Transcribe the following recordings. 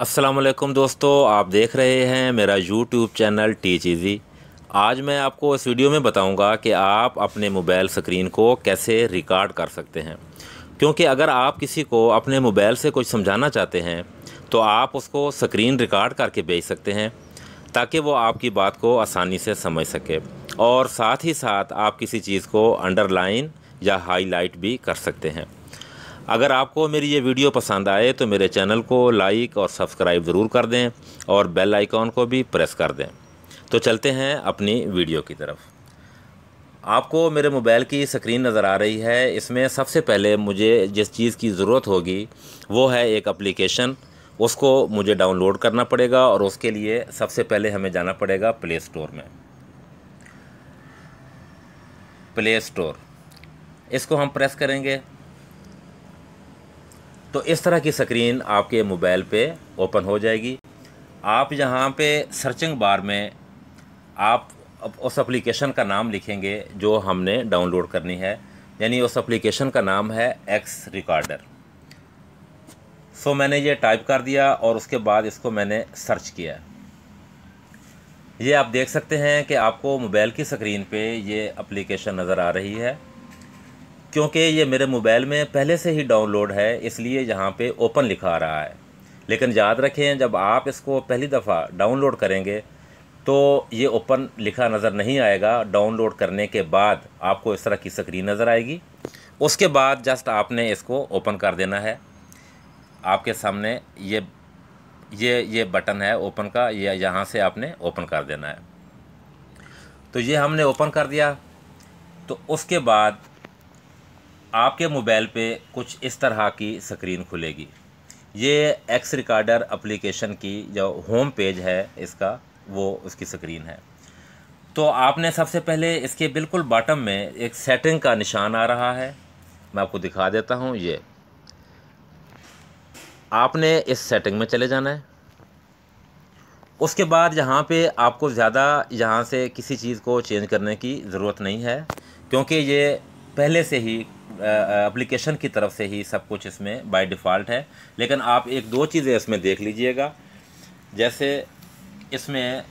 असलकुम दोस्तों आप देख रहे हैं मेरा YouTube चैनल टी चीज़ी आज मैं आपको इस वीडियो में बताऊंगा कि आप अपने मोबाइल स्क्रीन को कैसे रिकॉर्ड कर सकते हैं क्योंकि अगर आप किसी को अपने मोबाइल से कुछ समझाना चाहते हैं तो आप उसको स्क्रीन रिकॉर्ड करके भेज सकते हैं ताकि वो आपकी बात को आसानी से समझ सके और साथ ही साथ आप किसी चीज़ को अंडरलाइन या हाईलाइट भी कर सकते हैं अगर आपको मेरी ये वीडियो पसंद आए तो मेरे चैनल को लाइक और सब्सक्राइब ज़रूर कर दें और बेल आइकॉन को भी प्रेस कर दें तो चलते हैं अपनी वीडियो की तरफ आपको मेरे मोबाइल की स्क्रीन नज़र आ रही है इसमें सबसे पहले मुझे जिस चीज़ की ज़रूरत होगी वो है एक अप्लीकेशन उसको मुझे डाउनलोड करना पड़ेगा और उसके लिए सबसे पहले हमें जाना पड़ेगा प्ले स्टोर में प्ले स्टोर इसको हम प्रेस करेंगे तो इस तरह की स्क्रीन आपके मोबाइल पे ओपन हो जाएगी आप यहाँ पे सर्चिंग बार में आप उस एप्लीकेशन का नाम लिखेंगे जो हमने डाउनलोड करनी है यानी उस एप्लीकेशन का नाम है एक्स रिकॉर्डर सो मैंने ये टाइप कर दिया और उसके बाद इसको मैंने सर्च किया ये आप देख सकते हैं कि आपको मोबाइल की स्क्रीन पे ये एप्लीकेशन नज़र आ रही है क्योंकि ये मेरे मोबाइल में पहले से ही डाउनलोड है इसलिए यहाँ पे ओपन लिखा रहा है लेकिन याद रखें जब आप इसको पहली दफ़ा डाउनलोड करेंगे तो ये ओपन लिखा नज़र नहीं आएगा डाउनलोड करने के बाद आपको इस तरह की स्क्रीन नज़र आएगी उसके बाद जस्ट आपने इसको ओपन कर देना है आपके सामने ये ये ये बटन है ओपन का ये यहाँ से आपने ओपन कर देना है तो ये हमने ओपन कर दिया तो उसके बाद आपके मोबाइल पे कुछ इस तरह की स्क्रीन खुलेगी ये एक्स रिकॉर्डर अप्लीकेशन की जो होम पेज है इसका वो उसकी स्क्रीन है तो आपने सबसे पहले इसके बिल्कुल बॉटम में एक सेटिंग का निशान आ रहा है मैं आपको दिखा देता हूँ ये आपने इस सेटिंग में चले जाना है उसके बाद यहाँ पे आपको ज़्यादा यहाँ से किसी चीज़ को चेंज करने की ज़रूरत नहीं है क्योंकि ये पहले से ही एप्लीकेशन की तरफ से ही सब कुछ इसमें बाय डिफ़ॉल्ट है लेकिन आप एक दो चीज़ें इसमें देख लीजिएगा जैसे इसमें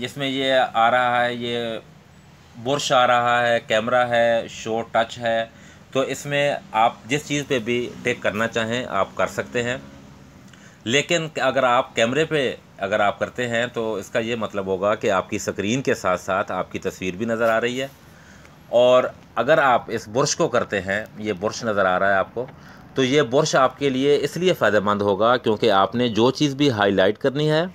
जिसमें ये आ रहा है ये बुरश आ रहा है कैमरा है शो टच है तो इसमें आप जिस चीज़ पे भी टेक करना चाहें आप कर सकते हैं लेकिन अगर आप कैमरे पे अगर आप करते हैं तो इसका ये मतलब होगा कि आपकी स्क्रीन के साथ साथ आपकी तस्वीर भी नज़र आ रही है और अगर आप इस बुरश को करते हैं ये बुरश नज़र आ रहा है आपको तो ये बुरश आपके लिए इसलिए फ़ायदेमंद होगा क्योंकि आपने जो चीज़ भी हाईलाइट करनी है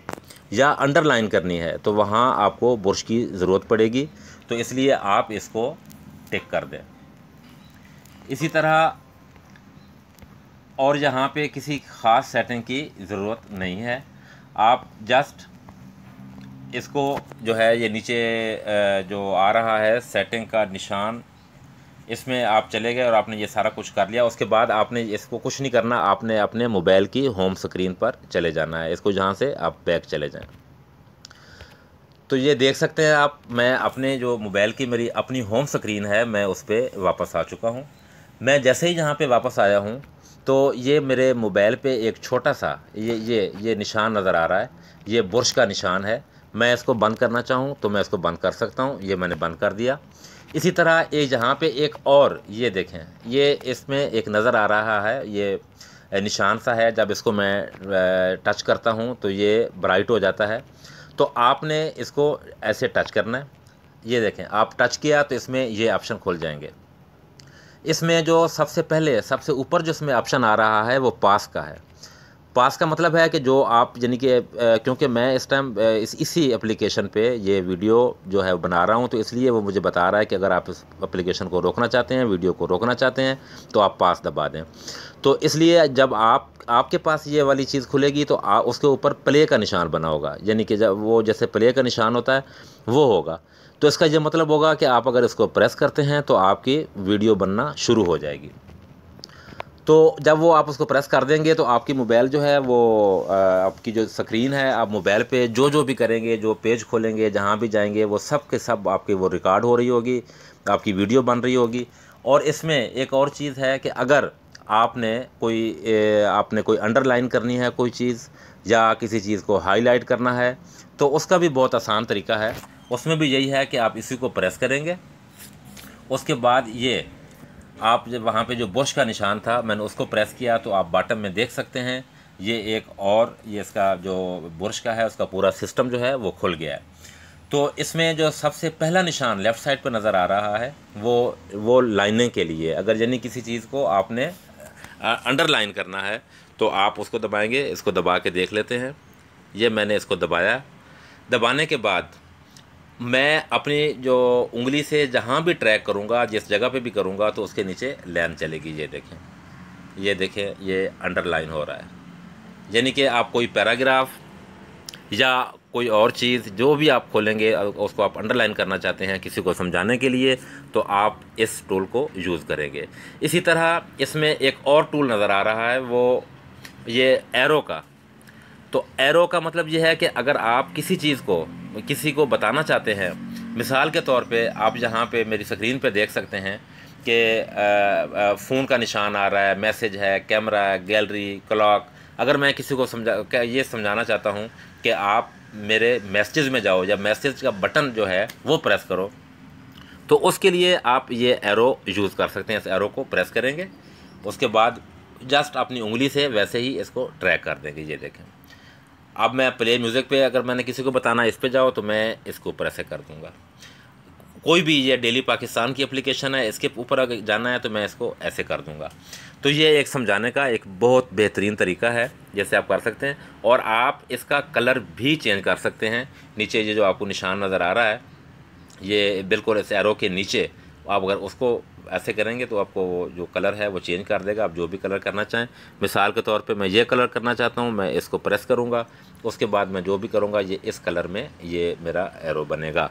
या अंडरलाइन करनी है तो वहाँ आपको बुरश की ज़रूरत पड़ेगी तो इसलिए आप इसको टिक कर दें इसी तरह और यहाँ पे किसी ख़ास सेटिंग की ज़रूरत नहीं है आप जस्ट इसको जो है ये नीचे जो आ रहा है सेटिंग का निशान इसमें आप चले गए और आपने ये सारा कुछ कर लिया उसके बाद आपने इसको कुछ नहीं करना आपने अपने मोबाइल की होम स्क्रीन पर चले जाना है इसको जहाँ से आप बैक चले जाएँ तो ये देख सकते हैं आप मैं अपने जो मोबाइल की मेरी अपनी होम स्क्रीन है मैं उस पर वापस आ चुका हूँ मैं जैसे ही यहाँ पर वापस आया हूँ तो ये मेरे मोबाइल पर एक छोटा सा ये ये ये निशान नज़र आ रहा है ये बुरश का निशान है मैं इसको बंद करना चाहूँ तो मैं इसको बंद कर सकता हूँ ये मैंने बंद कर दिया इसी तरह ये यहाँ पे एक और ये देखें ये इसमें एक नज़र आ रहा है ये निशान सा है जब इसको मैं टच करता हूँ तो ये ब्राइट हो जाता है तो आपने इसको ऐसे टच करना है ये देखें आप टच किया तो इसमें ये ऑप्शन खुल जाएंगे इसमें जो सबसे पहले सबसे ऊपर जो इसमें ऑप्शन आ रहा है वो पास का है पास का मतलब है कि जो आप यानी कि क्योंकि मैं इस टाइम इस इसी एप्लीकेशन पे ये वीडियो जो है बना रहा हूँ तो इसलिए वो मुझे बता रहा है कि अगर आप इस एप्लीकेशन को रोकना चाहते हैं वीडियो को रोकना चाहते हैं तो आप पास दबा दें तो इसलिए जब आप आपके पास ये वाली चीज़ खुलेगी तो आ, उसके ऊपर प्ले का निशान बना होगा यानी कि जब वो जैसे प्ले का निशान होता है वो होगा तो इसका ये मतलब होगा कि आप अगर इसको प्रेस करते हैं तो आपकी वीडियो बनना शुरू हो जाएगी तो जब वो आप उसको प्रेस कर देंगे तो आपकी मोबाइल जो है वो आपकी जो स्क्रीन है आप मोबाइल पे जो जो भी करेंगे जो पेज खोलेंगे जहाँ भी जाएंगे वो सब के सब आपकी वो रिकॉर्ड हो रही होगी आपकी वीडियो बन रही होगी और इसमें एक और चीज़ है कि अगर आपने कोई ए, आपने कोई अंडरलाइन करनी है कोई चीज़ या किसी चीज़ को हाई करना है तो उसका भी बहुत आसान तरीका है उसमें भी यही है कि आप इसी को प्रेस करेंगे उसके बाद ये आप जब वहाँ पे जो बुश का निशान था मैंने उसको प्रेस किया तो आप बॉटम में देख सकते हैं ये एक और ये इसका जो बुरश का है उसका पूरा सिस्टम जो है वो खुल गया है तो इसमें जो सबसे पहला निशान लेफ़्ट साइड पर नज़र आ रहा है वो वो लाइनिंग के लिए अगर यानी किसी चीज़ को आपने अंडरलाइन करना है तो आप उसको दबाएंगे इसको दबा के देख लेते हैं ये मैंने इसको दबाया दबाने के बाद मैं अपनी जो उंगली से जहाँ भी ट्रैक करूँगा जिस जगह पे भी करूँगा तो उसके नीचे लाइन चलेगी ये देखें ये देखें ये अंडरलाइन हो रहा है यानी कि आप कोई पैराग्राफ या कोई और चीज़ जो भी आप खोलेंगे उसको आप अंडरलाइन करना चाहते हैं किसी को समझाने के लिए तो आप इस टूल को यूज़ करेंगे इसी तरह इसमें एक और टूल नज़र आ रहा है वो ये एरो का तो एरो का मतलब ये है कि अगर आप किसी चीज़ को किसी को बताना चाहते हैं मिसाल के तौर पे आप जहाँ पे मेरी स्क्रीन पे देख सकते हैं कि फ़ोन का निशान आ रहा है मैसेज है कैमरा है गैलरी क्लॉक अगर मैं किसी को समझा ये समझाना चाहता हूँ कि आप मेरे मैसेज में जाओ या मैसेज का बटन जो है वो प्रेस करो तो उसके लिए आप ये एरो यूज़ कर सकते हैं इस एरो को प्रेस करेंगे उसके बाद जस्ट अपनी उंगली से वैसे ही इसको ट्रैक कर देंगे ये देखें अब मैं प्ले म्यूज़िक पे अगर मैंने किसी को बताना इस पे जाओ तो मैं इसके ऊपर ऐसे कर दूँगा कोई भी ये डेली पाकिस्तान की एप्लीकेशन है इसके ऊपर अगर जाना है तो मैं इसको ऐसे कर दूँगा तो ये एक समझाने का एक बहुत बेहतरीन तरीका है जैसे आप कर सकते हैं और आप इसका कलर भी चेंज कर सकते हैं नीचे ये जो आपको निशान नज़र आ रहा है ये बिल्कुल इस एरो के नीचे आप अगर उसको ऐसे करेंगे तो आपको जो कलर है वो चेंज कर देगा आप जो भी कलर करना चाहें मिसाल के तौर पे मैं ये कलर करना चाहता हूँ मैं इसको प्रेस करूँगा उसके बाद मैं जो भी करूँगा ये इस कलर में ये मेरा एरो बनेगा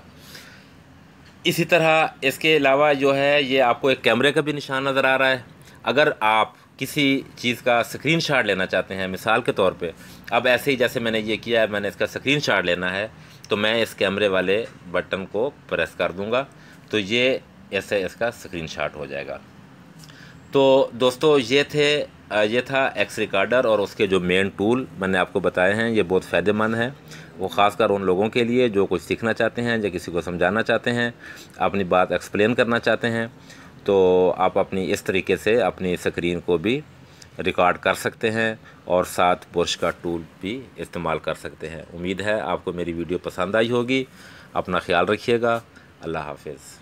इसी तरह इसके अलावा जो है ये आपको एक कैमरे का भी निशान नज़र आ रहा है अगर आप किसी चीज़ का स्क्रीन शाट लेना चाहते हैं मिसाल के तौर पर अब ऐसे ही जैसे मैंने ये किया है मैंने इसका स्क्रीन लेना है तो मैं इस कैमरे वाले बटन को प्रेस कर दूँगा तो ये ऐसे इसका स्क्रीनशॉट हो जाएगा तो दोस्तों ये थे ये था एक्स रिकॉर्डर और उसके जो मेन टूल मैंने आपको बताए हैं ये बहुत फ़ायदेमंद हैं वो ख़ासकर उन लोगों के लिए जो कुछ सीखना चाहते हैं या किसी को समझाना चाहते हैं अपनी बात एक्सप्लेन करना चाहते हैं तो आप अपनी इस तरीके से अपनी स्क्रीन को भी रिकॉर्ड कर सकते हैं और साथ बुरश का टूल भी इस्तेमाल कर सकते हैं उम्मीद है आपको मेरी वीडियो पसंद आई होगी अपना ख्याल रखिएगा अल्लाह हाफिज़